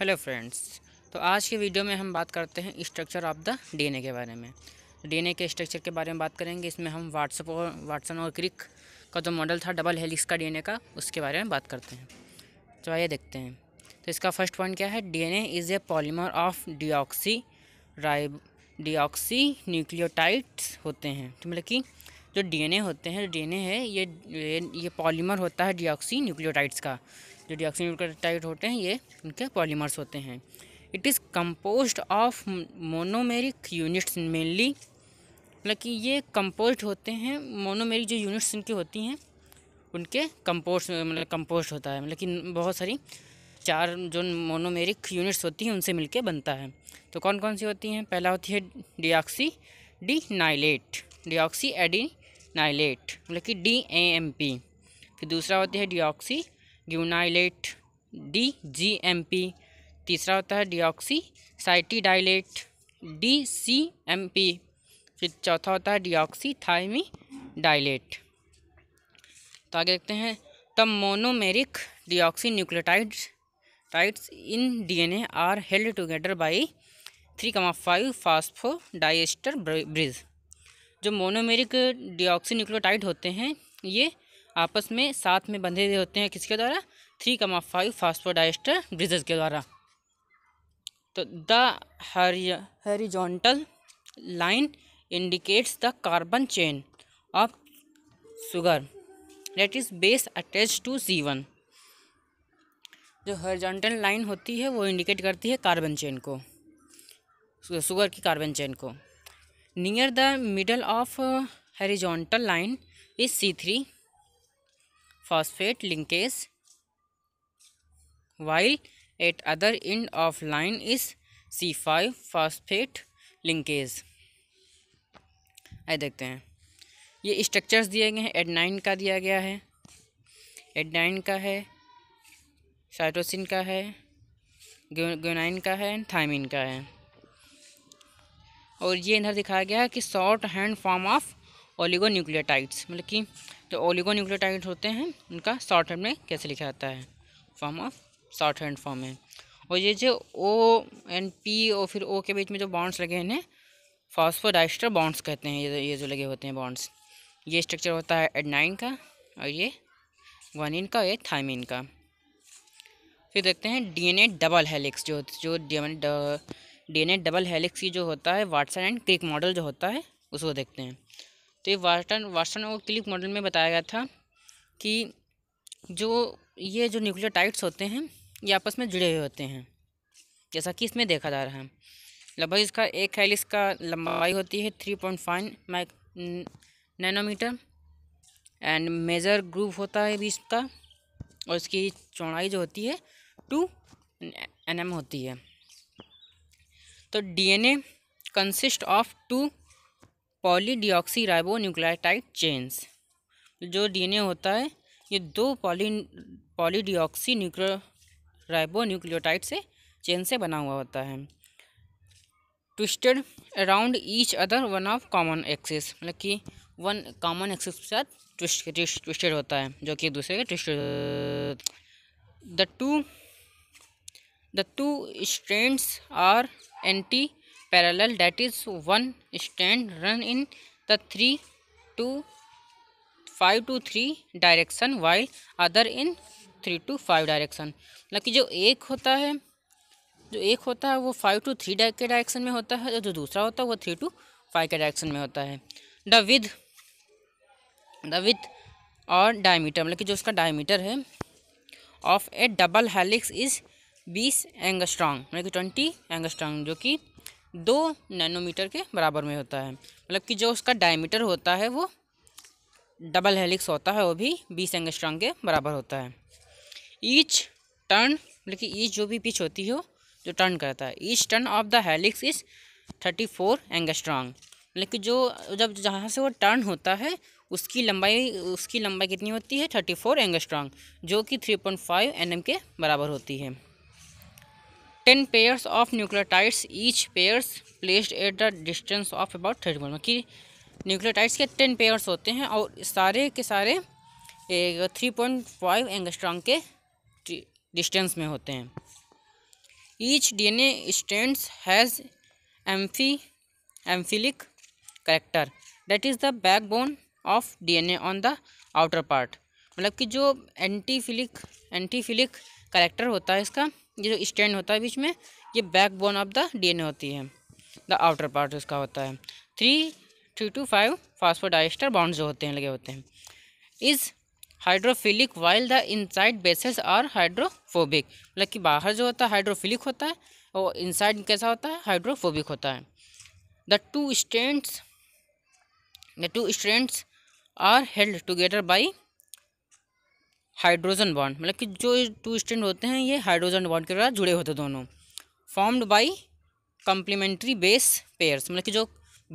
hello friends तो आज की वीडियो में हम बात करते हैं स्ट्रक्चर ऑफ द डीएनए के बारे में डीएनए के स्ट्रक्चर के बारे में बात करेंगे इसमें हम व्हाट्सअप और वाटसन और क्रिक का जो मॉडल था डबल हेलिक्स का डीएनए का उसके बारे में बात करते हैं तो आइए देखते हैं तो इसका फर्स्ट पॉइंट क्या है D is a polymer of deoxy ribo deoxy nucleotides होते हैं तो मतलब कि जो डी होते हैं डी है ये ये पॉलीमर होता है डिओक्सी न्यूक्लियोटाइट्स का जो डिऑक्सीड टाइट होते हैं ये इनके पॉलीमर्स होते हैं it is compose of monomeric units mainly मतलब कि ये कम्पोज होते हैं मोनोमेरिक जो यूनिट्स इनकी होती हैं उनके कम्पोज मतलब कम्पोस्ट होता है मतलब कि बहुत सारी चार जो मोनोमेरिक यूनिट्स होती हैं उनसे मिलके बनता है तो कौन कौन सी होती हैं पहला होती है deoxy adenylate deoxy adenylate मतलब कि डी ए एम पी फिर दूसरा होती है deoxy guanylate D G M P तीसरा होता है deoxy cytidylate D C M P फिर चौथा होता है डिऑक्सी थाइमी डाइलेट तो आगे देखते हैं the monomeric deoxy nucleotides tides in DNA are held together by three comma five phosphodiester bridge जो मोनोमेरिक डिऑक्सी न्यूक्लियोटाइड होते हैं ये आपस में साथ में बंधे हुए होते हैं किसके द्वारा three comma five phosphodiester bridges के द्वारा तो the horizontal line indicates the carbon chain of sugar that is base attach to C one जो हरिजोंटल लाइन होती है वो इंडिकेट करती है कार्बन चेन को शुगर की कार्बन चेन को near the middle of horizontal line is C three phosphate linkage while at other end of line is C5 phosphate linkage आइए देखते हैं ये स्ट्रक्चर्स दिए गए हैं एड नाइन का दिया गया है एड नाइन का है साइटोसिन का है गोनाइन का है थाइमिन का है और ये इधर दिखाया गया है कि short hand form of oligonucleotides मतलब कि जो ओलिगोन्यूक्लियोटाइड्स होते हैं उनका शॉर्ट हैंड में कैसे लिखा जाता है form of short hand form है और ये जो ओ एंड पी और फिर ओ के बीच में जो बॉन्ड्स लगे हैं फॉस्फोडाइस्टर बॉन्ड्स कहते हैं ये जो लगे होते हैं बॉन्ड्स ये स्ट्रक्चर होता है एडनाइन का और ये वनिन का और ये थाइमिन का फिर देखते हैं डीएनए डबल हेलिक्स जो जो डीएनए डबल हेलिक्स की जो होता है वाटसन एंड क्रिक मॉडल जो होता है उसको देखते हैं तो ये वाटन वाटसन और क्लिक मॉडल में बताया गया था कि जो ये जो न्यूक्लियर टाइट्स होते हैं ये आपस में जुड़े हुए होते हैं जैसा कि इसमें देखा जा रहा है लगभग इसका एक हेलिक्स का लंबाई होती है three point five mic nanometer and major groove होता है बीच का और इसकी चौड़ाई जो होती है टू एन होती है तो DNA consist of two polydeoxyribonucleotide chains जो डीएनए होता है ये दो पॉली पॉलीडिऑक्सी न्यूक्लियो से चेन से बना हुआ होता है twisted around each other one of common axis मतलब कि वन कॉमन एक्सिस के साथ ट्विस्ट ट्विस्टेड होता है जो कि दूसरे के twisted the two the two strands are antiparallel that is one stand run in the three two five two three direction while other in three two five direction मतलब कि जो एक होता है जो एक होता है वो फाइव टू थ्री के डायरेक्शन में होता है और जो दूसरा होता है वो थ्री टू फाइव के डायरेक्शन में होता है द विद द विद और डायमीटर मतलब कि जो उसका डायमीटर है of a double helix is बीस एंगस्ट्रॉन्ग मतलब कि ट्वेंटी एंगस्ट्रॉन्ग जो कि दो नैनोमीटर के बराबर में होता है मतलब कि जो उसका डायमीटर होता है वो डबल हेलिक्स होता है वो भी बीस एंगस्ट्रॉन्ग के बराबर होता है ईच टर्न मतलब कि ईच जो भी पिच होती हो जो टर्न करता है each turn of the helix is thirty four angstrom मतलब कि जो जब जहाँ से वो टर्न होता है उसकी लंबाई उसकी लंबाई कितनी होती है थर्टी फोर एंगस्ट्रॉन्ग जो कि थ्री पॉइंट फाइव एन के बराबर होती है ten pairs of nucleotides each pairs placed at the distance of about thirty one कि न्यूक्लियोटाइड्स के टेन पेयर्स होते हैं और सारे के सारे थ्री पॉइंट फाइव एंगस्ट्रॉन्ग के डिस्टेंस में होते हैं each D N A strands has amphi amphiphilic character that is the backbone of D N A on the outer part मतलब कि जो एंटीफिलिक एंटीफिलिक करेक्टर होता है इसका ये जो स्टैंड होता है बीच में ये back bone of the DNA होती है द आउटर पार्ट उसका होता है three three two five phosphodiester bond जो होते हैं लगे होते हैं is hydrophilic while the inside bases are hydrophobic मतलब कि बाहर जो होता है हाइड्रोफिलिक होता है और इनसाइड कैसा होता है हाइड्रोफोबिक होता है the two stand the two stand are held together by hydrogen bond मतलब कि जो टू स्टैंड होते हैं ये हाइड्रोजन बॉन्ड के द्वारा जुड़े होते दोनों formed by complementary base pairs मतलब कि जो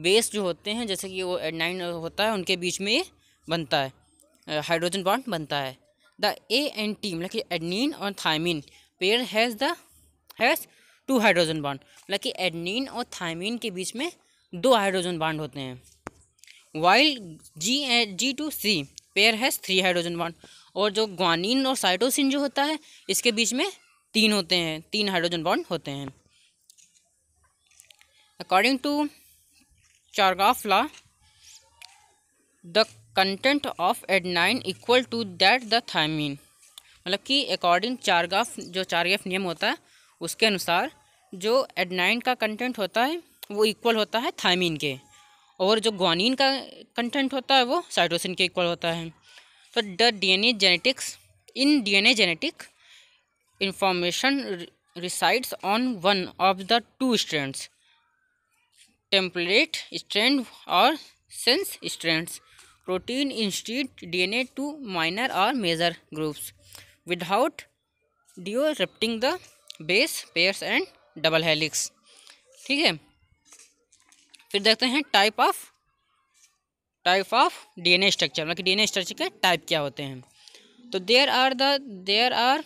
बेस जो होते हैं जैसे कि वो एडनाइन होता है उनके बीच में ये बनता है हाइड्रोजन बॉन्ड बनता है द ए एंड टी मतलब कि एडनिन और thymine pair has the has two hydrogen bond मतलब कि एडनिन और थायमिन के बीच में दो हाइड्रोजन बॉन्ड होते हैं while G A G two C pair has three hydrogen bond और जो ग्वानिन और साइटोसिन जो होता है इसके बीच में तीन होते हैं तीन हाइड्रोजन बॉन्ड होते हैं according to Chargaff law the content of adenine equal to that the thymine मतलब कि अकॉर्डिंग चारगाफ जो चारगाफ नियम होता है उसके अनुसार जो एडनाइन का कंटेंट होता है वो इक्वल होता है थायमीन के और जो ग्वानिन का कंटेंट होता है वो साइटोसिन के इक्वल होता है फिर the a genetics in D N A genetic information resides on one of the two strands template strand और sense strands protein insert a two minor और major groups without disrupting the base pairs and double helix ठीक है फिर देखते हैं type of type of DNA structure मतलब DNA structure के type क्या होते हैं तो there are the there are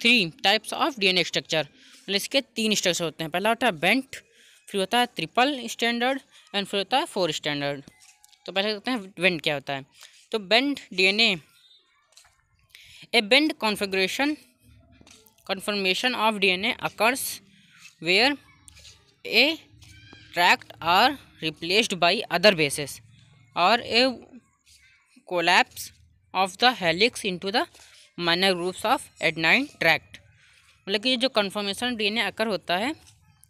three types of DNA structure मतलब इसके तीन स्ट्रक्चर होते हैं पहला होता है बेंट फिर होता है ट्रिपल स्टैंडर्ड एंड फिर होता है फोर स्टैंडर्ड तो पहले देखते हैं बेंट क्या होता है तो bent DNA a bent configuration conformation of DNA occurs where A tract are replaced by other bases और a collapse of the helix into the minor groups of adenine tract मतलब कि ये जो कन्फर्मेशन डीएनए अकर होता है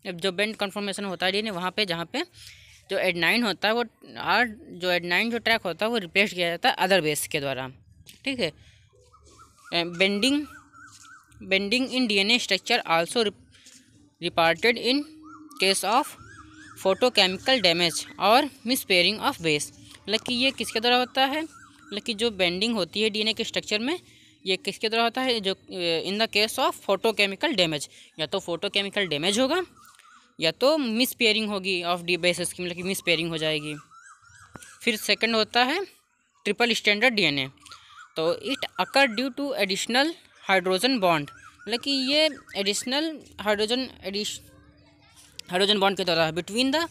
जो bend conformation होता है डीएनए वहाँ पर जहाँ पे जो एडनाइन होता है वो और जो एडनाइन जो ट्रैक होता है वो रिप्लेस किया जाता है अदर बेस के द्वारा ठीक है bending bending in DNA structure also reported in case of photochemical damage और मिसपेयरिंग ऑफ बेस लकी ये किसके द्वारा होता है लकी जो बेंडिंग होती है डीएनए के स्ट्रक्चर में ये किसके द्वारा होता है जो in the case of photochemical damage या तो फोटोकेमिकल डैमेज होगा या तो मिस पेयरिंग होगी ऑफ डी बेसिस की मतलब कि मिस पेयरिंग हो जाएगी फिर सेकंड होता है ट्रिपल स्टैंडर्ड डीएनए तो it occur due to additional hydrogen bond मतलब कि ये additional hydrogen addi hydrogen bond के द्वारा बिटवीन द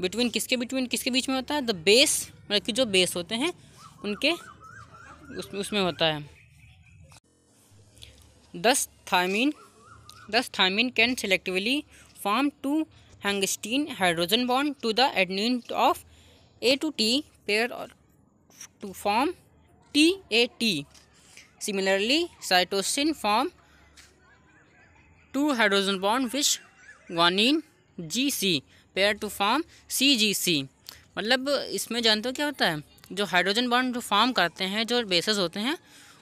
बिटवीन किसके बिटवीन किसके बीच में होता है द बेस मतलब कि जो बेस होते हैं उनके उसमें उसमें होता है दस थायमीन दस thymine can selectively form two Hoogsteen hydrogen bond to the adenine of A T टी पेयर और to form T A T similarly cytosine form two hydrogen bond which G C pair to form C G C मतलब इसमें जानते हो क्या होता है जो हाइड्रोजन बॉन्ड जो फॉर्म करते हैं जो बेसिस होते हैं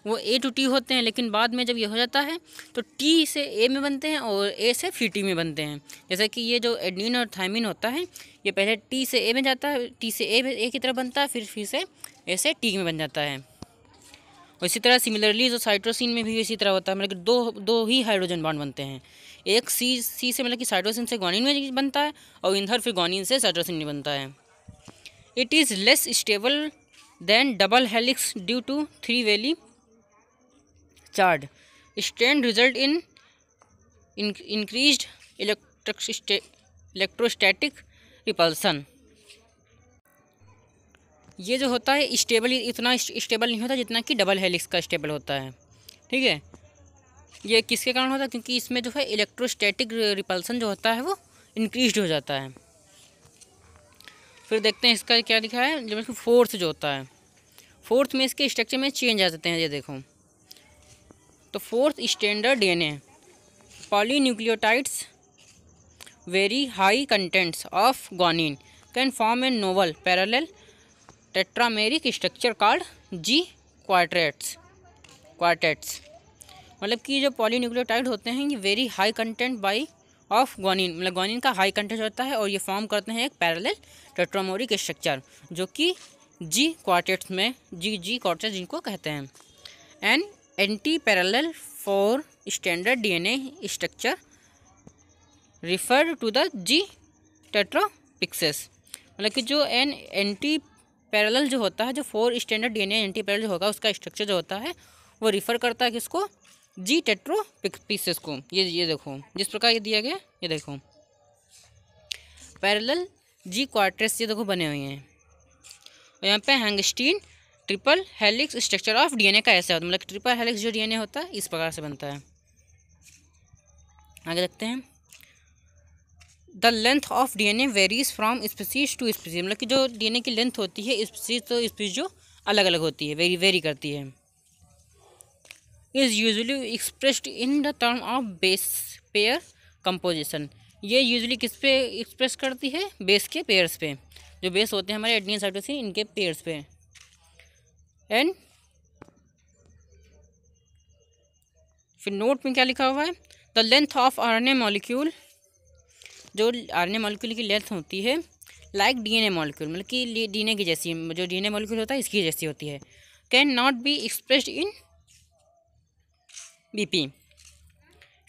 वो ए टू टी होते हैं लेकिन बाद में जब ये हो जाता है तो टी से ए में बनते हैं और ए से फी टी में बनते हैं जैसे कि ये जो एडनिन और थायमिन होता है ये पहले टी से ए में जाता है टी से ए ए की तरफ बनता है फिर फिर से ए से टी में बन जाता है और इसी तरह सिमिलरली जो साइट्रोसिन में भी इसी तरह होता है मतलब दो दो ही हाइड्रोजन बॉन्ड बनते हैं एक सी सी से मतलब कि साइटोसिन से ग्वानिन में बनता है और इंधर फिर ग्वानिन से साइटोसिन बनता है it is less stable than double helix due to three वेली charged stand result in increase electrostatic repulsion ये जो होता है स्टेबल इतना स्टेबल नहीं होता जितना कि डबल हेलिक्स का स्टेबल होता है ठीक है ये किसके कारण होता है क्योंकि इसमें जो है इलेक्ट्रोस्टैटिक रिपल्सन जो होता है वो इंक्रीज हो जाता है फिर देखते हैं इसका क्या लिखा है जब इसको फोर्थ जो होता है फोर्थ में इसके स्ट्रक्चर में चेंज आ जाते हैं ये देखो तो fourth standard DNA polynucleotides very high contents of guanine can form a novel parallel tetrameric structure called G quartets quartets मतलब कि जो पॉलीन्यूक्लियोटाइड होते हैं ये very high content by of guanine मतलब ग्वानिन का हाई कंटेंट होता है और ये फॉर्म करते हैं एक पैरेलल टेट्रामोरिक स्ट्रक्चर जो कि जी क्वार्टेट्स में जी जी क्वार्टेट जिनको कहते हैं and anti parallel four standard DNA structure referred to the G tetraplexes मतलब कि जो एन एंटी पैरेलल जो होता है जो four standard DNA anti parallel होगा उसका स्ट्रक्चर जो होता है वो रिफ़र करता है किसको जी टेट्रो पीसेस को ये ये देखो जिस प्रकार ये दिया गया ये देखो पैरेलल जी क्वार्टर्स ये देखो बने हुए हैं और यहाँ पे Hoogsteen triple helix structure of DNA का ऐसा होता है मतलब ट्रिपल हेलिक्स जो डीएनए होता है इस प्रकार से बनता है आगे देखते हैं the length of DNA varies from species to species मतलब कि जो डीएनए की लेंथ होती है स्पीसीज तो स्पीसीज जो अलग अलग होती है वेरी वेरी करती है is usually expressed in the term of base pair composition ये यूजली किस पे एक्सप्रेस करती है बेस के पेयर्स पे जो बेस होते हैं हमारे एडनियन साइटोसिन इनके पेयर्स पे एंड फिर नोट में क्या लिखा हुआ है the length of a molecule जो आर ए मॉलिक्यूल की लेंथ होती है like D N A molecule मतलब कि ए की जैसी जो डी एन ए मॉलिक्यूल होता है इसकी जैसी होती है can not be expressed in BP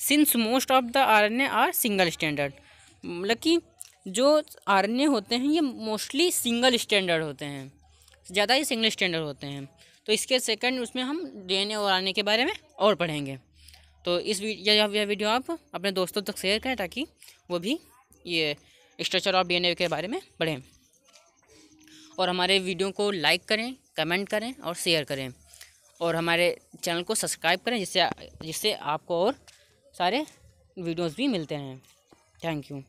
since most of the RNA are single standard मतलब कि जो आरएनए होते हैं ये मोस्टली सिंगल स्टैंडर्ड होते हैं ज़्यादा ही सिंगल स्टैंडर्ड होते हैं तो इसके सेकंड उसमें हम डीएनए और आरएनए के बारे में और पढ़ेंगे तो इस यह वीडियो आप अपने दोस्तों तक शेयर करें ताकि वो भी ये स्ट्रक्चर ऑफ ए के बारे में पढ़ें और हमारे वीडियो को लाइक करें कमेंट करें और शेयर करें और हमारे चैनल को सब्सक्राइब करें जिससे जिससे आपको और सारे वीडियोज़ भी मिलते हैं थैंक यू